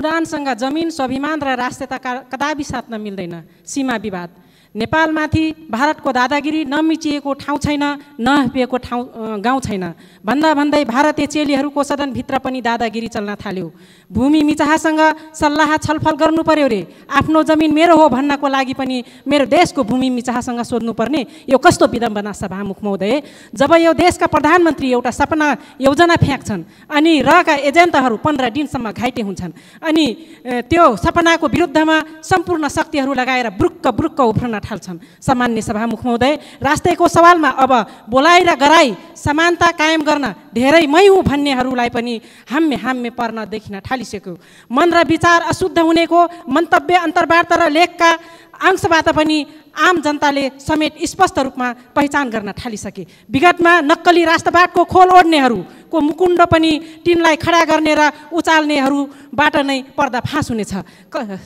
अनुदानसँग जमिन स्वाभिमान र राष्ट्रियता कदापि साथ मिल्दैन सीमा विवाद नेपालमाथि भारतको दादागिरी नमिचिएको ठाउँ छैन नहपिएको ठाउँ गाउँ छैन भन्दा भन्दै भारतीय चेलीहरूको सदनभित्र पनि दादागिरी चल्न थाल्यो भूमि मिचाहसँग सल्लाह छलफल गर्नु पर्यो रे आफ्नो जमिन मेरो हो भन्नको लागि पनि मेरो देशको भूमि मिचाहसँग सोध्नुपर्ने यो कस्तो विडम्बना सभामुख महोदय जब यो देशका प्रधानमन्त्री एउटा सपना योजना फ्याँक्छन् अनि रका एजेन्टहरू पन्ध्र दिनसम्म घाइते हुन्छन् अनि त्यो सपनाको विरुद्धमा सम्पूर्ण शक्तिहरू लगाएर ब्रुक्क ब्रुक्क उफ्रन थाल्छन् सामान्य सभामुख महोदय राष्ट्रको सवालमा अब बोलाइ र गराई समानता कायम गर्न धेरै मै हुँ भन्नेहरूलाई पनि हाम्य हाम्य पर्न देखिन थालिसक्यो मन र विचार अशुद्ध हुनेको मन्तव्य अन्तर्वार्ता र लेखका अंशबाट पनि आम जनताले समेत स्पष्ट रूपमा पहिचान गर्न थालिसके विगतमा नक्कली राष्ट्रवादको खोल ओढ्नेहरूको मुकुण्ड पनि तिनलाई खडा गर्ने र उचाल्नेहरूबाट नै पर्दा फाँस हुनेछ